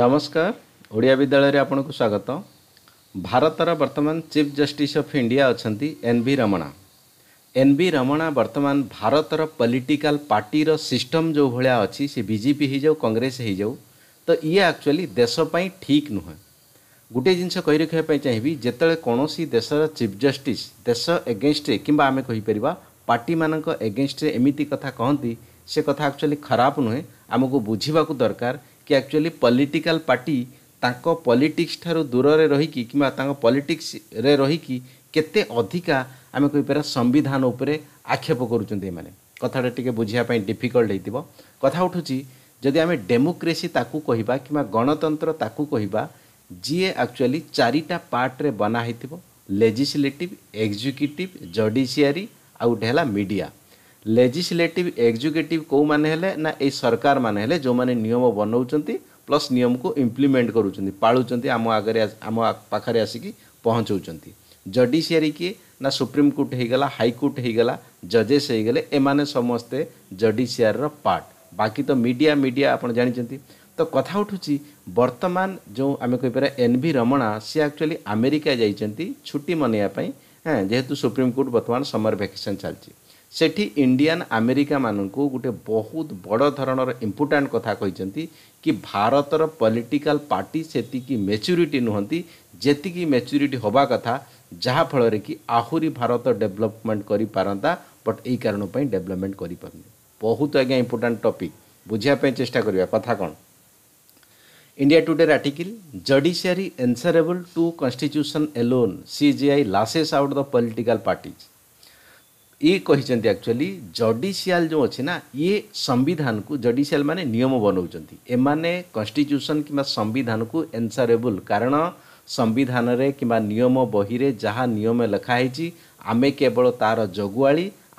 ନମସ୍କାର ଓଡ଼ିଆ ବିଦ୍ୟାଳୟରେ ଆପଣଙ୍କୁ ସ୍ୱାଗତ ଭାରତର ବର୍ତ୍ତମାନ ଚିଫ୍ ଜଷ୍ଟିସ୍ ଅଫ୍ ଇଣ୍ଡିଆ ଅଛନ୍ତି N V Ramana N V Ramana ବର୍ତ୍ତମାନ ଭାରତର ପଲିଟିକାଲ ପାର୍ଟିର ସିଷ୍ଟମ୍ ଯେଉଁ ଭଳିଆ ଅଛି ସେ ବିଜେପି ହୋଇଯାଉ କଂଗ୍ରେସ ହୋଇଯାଉ ତ ଇଏ ଆକ୍ଚୁଆଲି ଦେଶ ପାଇଁ ଠିକ୍ ନୁହେଁ ଗୋଟିଏ ଜିନିଷ କହି ରଖିବା ପାଇଁ ଚାହିଁବି ଯେତେବେଳେ କୌଣସି ଦେଶର ଚିଫ୍ ଜଷ୍ଟିସ୍ ଦେଶ ଏଗେନ୍ଷ୍ଟରେ କିମ୍ବା ଆମେ କହିପାରିବା ପାର୍ଟିମାନଙ୍କ ଏଗେନ୍ଷ୍ଟରେ ଏମିତି କଥା କହନ୍ତି ସେ କଥା ଆକ୍ଚୁଆଲି ଖରାପ ନୁହେଁ ଆମକୁ ବୁଝିବାକୁ ଦରକାର କି ଆକ୍ଚୁଆଲି ପଲିଟିକାଲ ପାର୍ଟି ତାଙ୍କ ପଲିଟିକ୍ସ ଠାରୁ ଦୂରରେ ରହିକି କିମ୍ବା ତାଙ୍କ ପଲିଟିକ୍ସରେ ରହିକି କେତେ ଅଧିକା ଆମେ କହିପାରିବା ସମ୍ବିଧାନ ଉପରେ ଆକ୍ଷେପ କରୁଛନ୍ତି ଏମାନେ କଥାଟା ଟିକେ ବୁଝିବା ପାଇଁ ଡିଫିକଲ୍ଟ ହେଇଥିବ କଥା ଉଠୁଛି ଯଦି ଆମେ ଡେମୋକ୍ରେସି ତାକୁ କହିବା କିମ୍ବା ଗଣତନ୍ତ୍ର ତାକୁ କହିବା ଯିଏ ଆକ୍ଚୁଆଲି ଚାରିଟା ପାର୍ଟରେ ବନା ହେଇଥିବ ଲେଜିସ୍ଲେଟିଭ୍ ଏକ୍ଜିକ୍ୟୁଟିଭ୍ ଜଡ଼ିସିଆରୀ ଆଉ ଗୋଟେ ହେଲା ମିଡ଼ିଆ ଲେଜିସ୍ଲେଟିଭ୍ ଏକ୍ଜିକ୍ୟୁଟିଭ୍ କେଉଁମାନେ ହେଲେ ନା ଏଇ ସରକାରମାନେ ହେଲେ ଯେଉଁମାନେ ନିୟମ ବନାଉଛନ୍ତି ପ୍ଲସ୍ ନିୟମକୁ ଇମ୍ପ୍ଲିମେଣ୍ଟ କରୁଛନ୍ତି ପାଳୁଛନ୍ତି ଆମ ଆଗରେ ଆମ ପାଖରେ ଆସିକି ପହଞ୍ଚାଉଛନ୍ତି ଜଡ଼ିସିଆରି କିଏ ନା ସୁପ୍ରିମକୋର୍ଟ ହେଇଗଲା ହାଇକୋର୍ଟ ହେଇଗଲା ଜଜେସ୍ ହେଇଗଲେ ଏମାନେ ସମସ୍ତେ ଜଡ଼ିସିଆରିର ପାର୍ଟ ବାକି ତ ମିଡ଼ିଆ ମିଡ଼ିଆ ଆପଣ ଜାଣିଛନ୍ତି ତ କଥା ଉଠୁଛି ବର୍ତ୍ତମାନ ଯେଉଁ ଆମେ କହିପାରିବା ଏନ୍ ଭି ରମଣା ସିଏ ଆକ୍ଚୁଆଲି ଆମେରିକା ଯାଇଛନ୍ତି ଛୁଟି ମନେଇବା ପାଇଁ ହଁ ଯେହେତୁ ସୁପ୍ରିମକୋର୍ଟ ବର୍ତ୍ତମାନ ସମର ଭ୍ୟାକେସନ୍ ଚାଲିଛି ସେଠି ଇଣ୍ଡିଆନ୍ ଆମେରିକାମାନଙ୍କୁ ଗୋଟିଏ ବହୁତ ବଡ଼ ଧରଣର ଇମ୍ପୋର୍ଟାଣ୍ଟ କଥା କହିଛନ୍ତି କି ଭାରତର ପଲିଟିକାଲ ପାର୍ଟି ସେତିକି ମେଚୁରିଟି ନୁହଁନ୍ତି ଯେତିକି ମେଚୁରିଟି ହେବା କଥା ଯାହାଫଳରେ କି ଆହୁରି ଭାରତ ଡେଭଲପମେଣ୍ଟ କରିପାରନ୍ତା ବଟ୍ ଏଇ କାରଣ ପାଇଁ ଡେଭଲପମେଣ୍ଟ କରିପାରନ୍ତି ବହୁତ ଆଜ୍ଞା ଇମ୍ପୋର୍ଟାଣ୍ଟ ଟପିକ୍ ବୁଝିବା ପାଇଁ ଚେଷ୍ଟା କରିବା କଥା କ'ଣ India Today article judiciary answerable to constitution alone C J I lashes out the political parties ये कहते एक्चुअली जडिशियाल जो अच्छे ना ये संविधान को जडिशियाल मैंने नियम बनाऊँ एमाने कन्स्टिट्यूशन कि संविधान को एनसरेबुल कारण संविधान रे कि नियम बही रे जहाँ नियम लिखाही आमे केवल तार जगुआ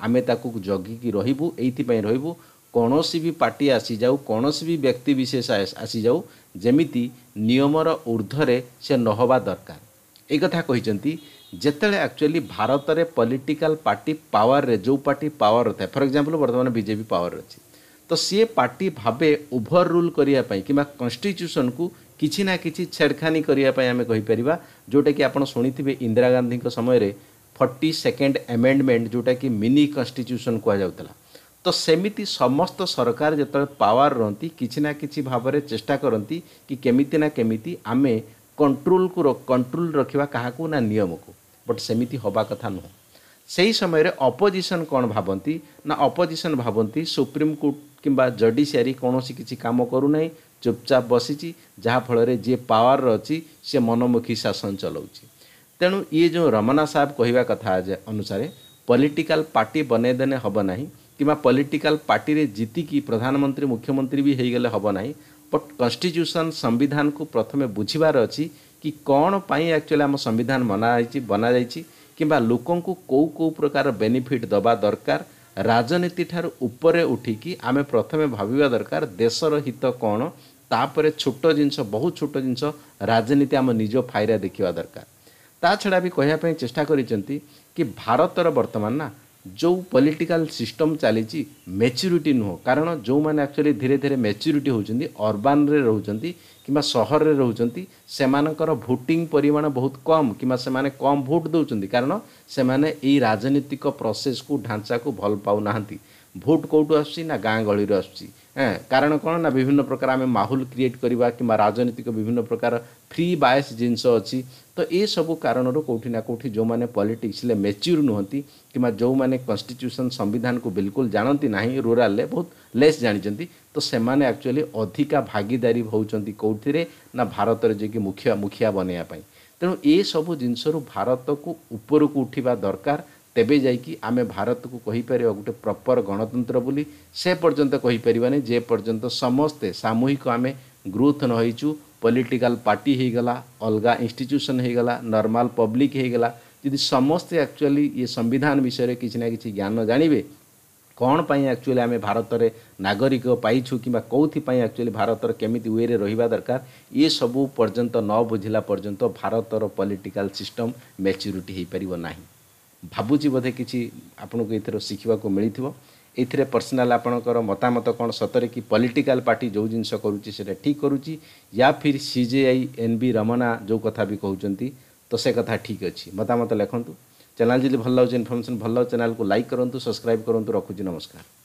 आम ताकू जगिकी रहबू ये रु कौन भी पार्टी आसी जाऊ कौन भी व्यक्ति विशेष आसी जाऊ जमी नियमर ऊर्धर से नहवा दरकार एक ଯେତେବେଳେ ଆକ୍ଚୁଆଲି ଭାରତରେ ପଲିଟିକାଲ୍ ପାର୍ଟି ପାୱାରରେ ଯେଉଁ ପାର୍ଟି ପାୱାର ଥାଏ ଫର୍ ଏକ୍ଜାମ୍ପଲ୍ ବର୍ତ୍ତମାନ ବିଜେପି ପାୱାର ଅଛି ତ ସିଏ ପାର୍ଟି ଭାବେ ଓଭର ରୁଲ୍ କରିବା ପାଇଁ କିମ୍ବା କନଷ୍ଟିଚ୍ୟୁସନ୍କୁ କିଛି ନା କିଛି ଛେଡ଼ଖାନି କରିବା ପାଇଁ ଆମେ କହିପାରିବା ଯେଉଁଟାକି ଆପଣ ଶୁଣିଥିବେ ଇନ୍ଦିରା ଗାନ୍ଧୀଙ୍କ ସମୟରେ ଫର୍ଟି ସେକେଣ୍ଡ ଏମେଣ୍ଡମେଣ୍ଟ ଯେଉଁଟାକି ମିନି କନଷ୍ଟିଚ୍ୟୁସନ୍ କୁହାଯାଉଥିଲା ତ ସେମିତି ସମସ୍ତ ସରକାର ଯେତେବେଳେ ପାୱାର ରହନ୍ତି କିଛି ନା କିଛି ଭାବରେ ଚେଷ୍ଟା କରନ୍ତି କି କେମିତି ନା କେମିତି ଆମେ କଣ୍ଟ୍ରୋଲକୁ କଣ୍ଟ୍ରୋଲ ରଖିବା କାହାକୁ ନା ନିୟମକୁ ବଟ୍ ସେମିତି ହେବା କଥା ନୁହଁ ସେହି ସମୟରେ ଅପୋଜିସନ୍ କ'ଣ ଭାବନ୍ତି ନା ଅପୋଜିସନ୍ ଭାବନ୍ତି ସୁପ୍ରିମକୋର୍ଟ କିମ୍ବା ଜଡ଼ିସିଆରି କୌଣସି କିଛି କାମ କରୁନାହିଁ ଚୁପଚାପ ବସିଛି ଯାହାଫଳରେ ଯିଏ ପାୱାରରେ ଅଛି ସେ ମନମୁଖୀ ଶାସନ ଚଲାଉଛି ତେଣୁ ଇଏ ଯେଉଁ ରମନା ସାହେବ କହିବା କଥା ଅନୁସାରେ ପଲିଟିକାଲ ପାର୍ଟି ବନେଇଦେଲେ ହେବ ନାହିଁ କିମ୍ବା ପଲିଟିକାଲ ପାର୍ଟିରେ ଜିତିକି ପ୍ରଧାନମନ୍ତ୍ରୀ ମୁଖ୍ୟମନ୍ତ୍ରୀ ବି ହେଇଗଲେ ହେବ ନାହିଁ ବଟ୍ କନଷ୍ଟିଚ୍ୟୁସନ୍ ସମ୍ବିଧାନକୁ ପ୍ରଥମେ ବୁଝିବାର ଅଛି କି କ'ଣ ପାଇଁ ଆକ୍ଚୁଆଲି ଆମ ସମ୍ବିଧାନ ମନାଯାଇଛି ବନାଯାଇଛି କିମ୍ବା ଲୋକଙ୍କୁ କେଉଁ କେଉଁ ପ୍ରକାର ବେନିଫିଟ୍ ଦେବା ଦରକାର ରାଜନୀତି ଠାରୁ ଉପରେ ଉଠିକି ଆମେ ପ୍ରଥମେ ଭାବିବା ଦରକାର ଦେଶର ହିତ କ'ଣ ତାପରେ ଛୋଟ ଜିନିଷ ବହୁତ ଛୋଟ ଜିନିଷ ରାଜନୀତି ଆମ ନିଜ ଫାଇଦା ଦେଖିବା ଦରକାର ତା ଛଡ଼ା ବି କହିବା ପାଇଁ ଚେଷ୍ଟା କରିଛନ୍ତି କି ଭାରତର ବର୍ତ୍ତମାନ ନା ଯେଉଁ ପଲିଟିକାଲ୍ ସିଷ୍ଟମ୍ ଚାଲିଛି ମେଚ୍ୟୁରିଟି ନୁହଁ କାରଣ ଯେଉଁମାନେ ଆକ୍ଚୁଆଲି ଧୀରେ ଧୀରେ ମେଚ୍ୟୁରିଟି ହେଉଛନ୍ତି ଅର୍ବାନ୍ରେ ରହୁଛନ୍ତି କିମ୍ବା ସହରରେ ରହୁଛନ୍ତି ସେମାନଙ୍କର ଭୋଟିଂ ପରିମାଣ ବହୁତ କମ୍ କିମ୍ବା ସେମାନେ କମ୍ ଭୋଟ୍ ଦେଉଛନ୍ତି କାରଣ ସେମାନେ ଏଇ ରାଜନୈତିକ ପ୍ରୋସେସ୍କୁ ଢାଞ୍ଚାକୁ ଭଲ ପାଉନାହାନ୍ତି ভোট କେଉଁଠୁ ଆସୁଛି ନା ଗାଁ ଗହଳିରୁ ଆସୁଛି କାରଣ କ'ଣ ନା ବିଭିନ୍ନ ପ୍ରକାର ଆମେ ମାହୁଲ କ୍ରିଏଟ୍ କରିବା କିମ୍ବା ରାଜନୈତିକ ବିଭିନ୍ନ ପ୍ରକାର ଫ୍ରି ବାୟସ୍ ଜିନିଷ ଅଛି ତ ଏସବୁ କାରଣରୁ କେଉଁଠି ନା କେଉଁଠି ଯେଉଁମାନେ ପଲିଟିକ୍ସରେ ମେଚ୍ୟୁର୍ ନୁହନ୍ତି କିମ୍ବା ଯେଉଁମାନେ କନଷ୍ଟିଚ୍ୟୁସନ୍ ସମ୍ବିଧାନକୁ ବିଲକୁଲ ଜାଣନ୍ତି ନାହିଁ ରୁରାଲରେ ବହୁତ ଲେସ୍ ଜାଣିଛନ୍ତି ତ ସେମାନେ ଆକ୍ଚୁଆଲି ଅଧିକା ଭାଗିଦାରୀ ହେଉଛନ୍ତି କେଉଁଥିରେ ନା ଭାରତରେ ଯାଇକି ମୁଖିଆ ମୁଖିଆ ବନେଇବା ପାଇଁ ତେଣୁ ଏସବୁ ଜିନିଷରୁ ଭାରତକୁ ଉପରକୁ ଉଠିବା ଦରକାର تبه جاي কি আমি ভারত কো কই পারি গুটে প্রপার গণতন্ত্র বলি সে পর্যন্ত কই পারি মানে যে পর্যন্ত সমস্তে সামহিক আমি গ্রুথ ন হইচু পলিটিক্যাল পার্টি হে গলা আলগা ইনস্টিটিউশন হে গলা নরমাল পাবলিক হে গলা যদি সমস্তে অ্যাকচুয়ালি এ সংবিধান বিষয়ে কিছ না কিছি জ্ঞান ন জানিবে কোন পাই অ্যাকচুয়ালি আমি ভারতরে নাগরিক পাইচু কিবা কউতি পাই অ্যাকচুয়ালি ভারতর কেমিতি ওয়েরে রহিবা দরকার এ সবু পর্যন্ত ন বুঝিলা পর্যন্ত ভারতর পলিটিক্যাল সিস্টেম ম্যাচুরিটি হই পারিবো না ଭାବୁଛି ବୋଧେ କିଛି ଆପଣଙ୍କୁ ଏଥିରୁ ଶିଖିବାକୁ ମିଳିଥିବ ଏଥିରେ ପର୍ସନାଲ୍ ଆପଣଙ୍କର ମତାମତ କ'ଣ ସତରେ କି ପଲିଟିକାଲ୍ ପାର୍ଟି ଯେଉଁ ଜିନିଷ କରୁଛି ସେଇଟା ଠିକ୍ କରୁଛି ୟା ଫିର୍ C J I N V Ramana ଯେଉଁ କଥା ବି କହୁଛନ୍ତି ତ ସେ କଥା ଠିକ୍ ଅଛି ମତାମତ ଲେଖନ୍ତୁ ଚ୍ୟାନେଲ୍ ଯଦି ଭଲ ଲାଗୁଛି ଇନଫର୍ମେସନ୍ ଭଲ ଚ୍ୟାନେଲ୍କୁ ଲାଇକ୍ କରନ୍ତୁ ସବସ୍କ୍ରାଇବ୍ କରନ୍ତୁ ରଖୁଛି ନମସ୍କାର